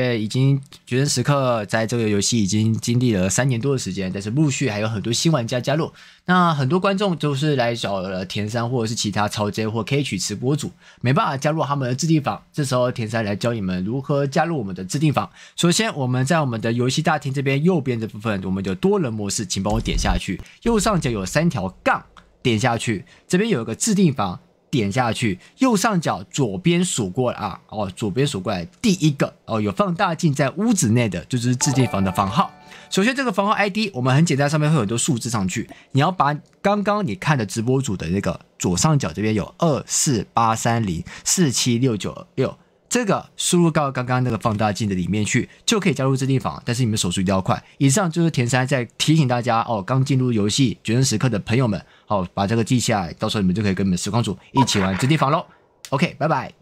也已经决胜时刻，在这个游戏已经经历了三年多的时间，但是陆续还有很多新玩家加入。那很多观众都是来找了田山或者是其他超 J 或 K 曲词博主，没办法加入他们的制定房。这时候田山来教你们如何加入我们的制定房。首先，我们在我们的游戏大厅这边右边这部分，我们就多人模式，请帮我点下去。右上角有三条杠，点下去，这边有一个制定房。点下去，右上角左边数过来啊，哦，左边数过来第一个哦，有放大镜在屋子内的，就是自建房的房号。首先这个房号 ID 我们很简单，上面会有很多数字上去。你要把刚刚你看的直播组的那个左上角这边有二四八三零四七六九六。这个输入到刚刚那个放大镜的里面去，就可以加入这地房。但是你们手速一定要快。以上就是田三在提醒大家哦，刚进入游戏决胜时刻的朋友们，好把这个记下来，到时候你们就可以跟你们实况组一起玩这地房喽。OK，拜拜。